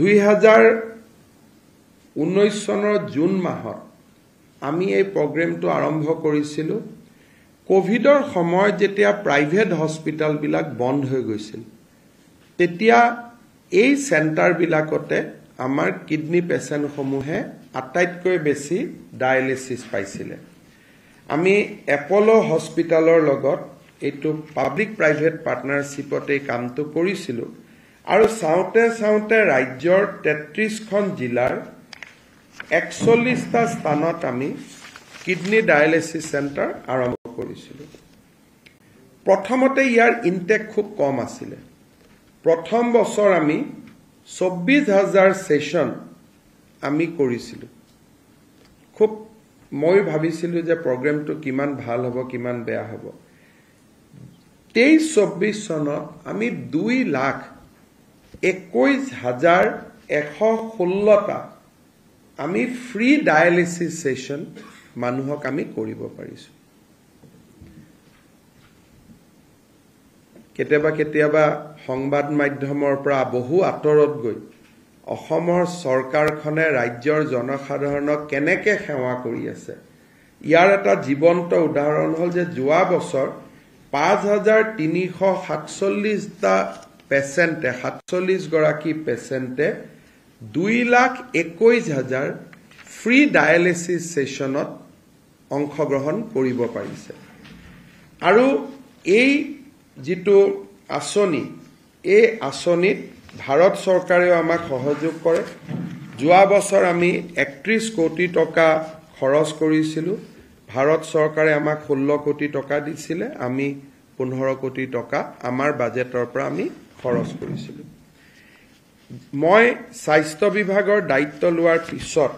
দুহেজাৰ ঊনৈছ চনৰ জুন মাহত আমি এই প্ৰগ্ৰেমটো আৰম্ভ কৰিছিলোঁ কভিডৰ সময়ত যেতিয়া প্ৰাইভেট হস্পিটেলবিলাক বন্ধ হৈ গৈছিল তেতিয়া এই চেণ্টাৰবিলাকতে আমাৰ কিডনী পেচেণ্টসমূহে আটাইতকৈ বেছি ডায়েলিচিছ পাইছিলে আমি এপল' হস্পিটেলৰ লগত এইটো পাব্লিক প্ৰাইভেট পাৰ্টনাৰশ্বিপত এই কামটো কৰিছিলোঁ আৰু চাওঁতে চাওঁতে ৰাজ্যৰ তেত্ৰিছখন জিলাৰ একচল্লিছটা স্থানত আমি কিডনী ডায়েলিচিছ চেণ্টাৰ আৰম্ভ কৰিছিলোঁ প্ৰথমতে ইয়াৰ ইনটেক খুব কম আছিলে প্ৰথম বছৰ আমি চৌব্বিছ হাজাৰ ছেশ্যন আমি কৰিছিলোঁ খুব মই ভাবিছিলোঁ যে প্ৰগ্ৰেমটো কিমান ভাল হ'ব কিমান বেয়া হ'ব তেইছ চৌব্বিছ চনত আমি দুই লাখ একৈছ হাজাৰ এশ ষোল্লটা আমি ফ্ৰী ডায়েলিচিছ ছেশ্যন মানুহক আমি কৰিব পাৰিছোঁ কেতিয়াবা কেতিয়াবা সংবাদ মাধ্যমৰ পৰা বহু আঁতৰত গৈ অসমৰ চৰকাৰখনে ৰাজ্যৰ জনসাধাৰণক কেনেকৈ সেৱা কৰি আছে ইয়াৰ এটা জীৱন্ত উদাহৰণ হ'ল যে যোৱা বছৰ পাঁচ হাজাৰ তিনিশ সাতচল্লিছটা পেচেণ্টে সাতচল্লিছগৰাকী পেচেণ্টে দুই লাখ একৈশ হাজাৰ ফ্ৰী ডায়েলিচিছ ছেশ্যনত অংশগ্ৰহণ কৰিব পাৰিছে আৰু এই যিটো আঁচনি এই আঁচনিত ভাৰত চৰকাৰেও আমাক সহযোগ কৰে যোৱা বছৰ আমি একত্ৰিশ কোটি টকা খৰচ কৰিছিলোঁ ভাৰত চৰকাৰে আমাক ষোল্ল কোটি টকা দিছিলে আমি পোন্ধৰ কোটি টকা আমাৰ বাজেটৰ পৰা আমি খৰচ কৰিছিলোঁ মই স্বাস্থ্য বিভাগৰ দায়িত্ব লোৱাৰ পিছত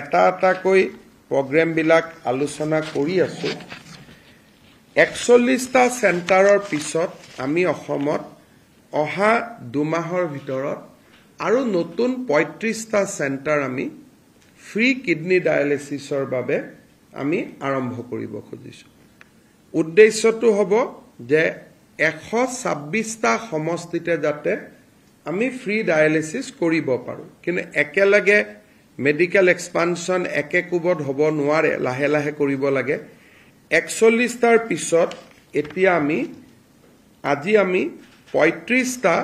এটা এটাকৈ প্ৰগ্ৰেমবিলাক আলোচনা কৰি আছো একচল্লিছটা চেণ্টাৰৰ পিছত আমি অসমত অহা দুমাহৰ ভিতৰত আৰু নতুন পঁয়ত্ৰিছটা চেণ্টাৰ আমি ফ্ৰী কিডনী ডায়েলিচিছৰ বাবে আমি আৰম্ভ কৰিব খুজিছোঁ উদ্দেশ্যটো হ'ব যে এশ ছাব্বিছটা সমষ্টিতে যাতে আমি ফ্ৰী ডায়েলিচিছ কৰিব পাৰোঁ কিন্তু একেলগে মেডিকেল এক্সপানশ্যন একে কোবত হ'ব নোৱাৰে লাহে লাহে কৰিব লাগে একচল্লিছটাৰ পিছত এতিয়া আমি আজি আমি পঁয়ত্ৰিছটা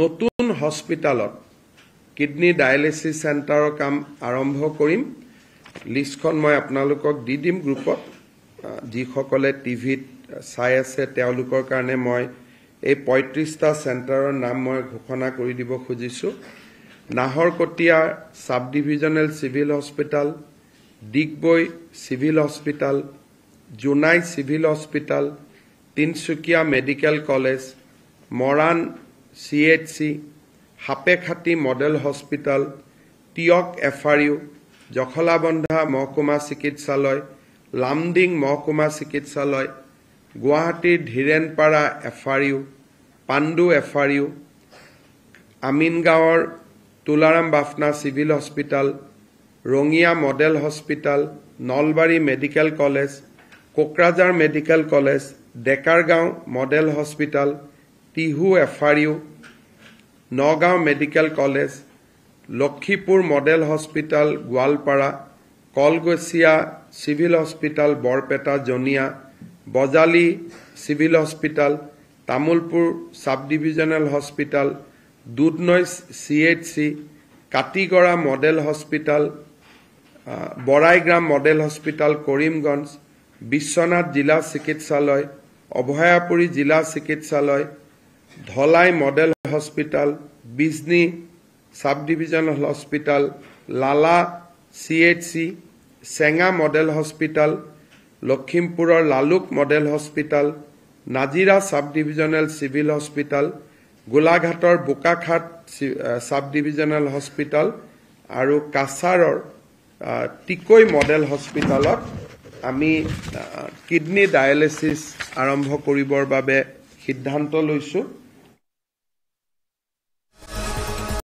নতুন হস্পিটেলত কিডনী ডায়েলিচিছ চেণ্টাৰৰ কাম আৰম্ভ কৰিম লিষ্টখন মই আপোনালোকক দি দিম গ্ৰুপত যিসকলে টিভিত চাই আছে তেওঁলোকৰ কাৰণে মই এই পঁয়ত্ৰিশটা চেণ্টাৰৰ নাম মই ঘোষণা কৰি দিব খুজিছোঁ Naharkatia sub divisional civil hospital Digboi civil hospital Jonai civil hospital Tinsukia medical college Moran C H C Sapekhati model hospital Teok F R U Jakhalabandha মহকুমা চিকিৎসালয় লামডিং মহকুমা চিকিৎসালয় গুৱাহাটীৰ Dhirenpara F R U Pandu F R U আমিনগাঁৱৰ Tularam Baphna civil hospital Rangia model hospital Nalbari medical college Kokrajhar medical college Dekargaon model hospital Tihu F R U Nagaon medical college Lakhipur model hospital Goalpara Kalgachia civil hospital Barpeta Jania Bajali civil hospital Tamulpur sub divisional hospital Dudhnoi C H C Katigorah model hospital Boraigram model hospital Karimganj Biswanath জিলা চিকিৎসালয় অভয়াপুৰী জিলা চিকিৎসালয় Dhalai model hospital Bijni sub divisional hospital Lala C H C Chenga model hospital লখিমপুৰৰ Laluk model hospital Nazira sub divisional civil hospital গোলাঘাটৰ Bokakhat sub divisional hospital আৰু কাছাৰৰ টিকৈ model হস্পিটেলত আমি কিডনী ডায়েলিচিছ আৰম্ভ কৰিবৰ বাবে সিদ্ধান্ত লৈছোঁ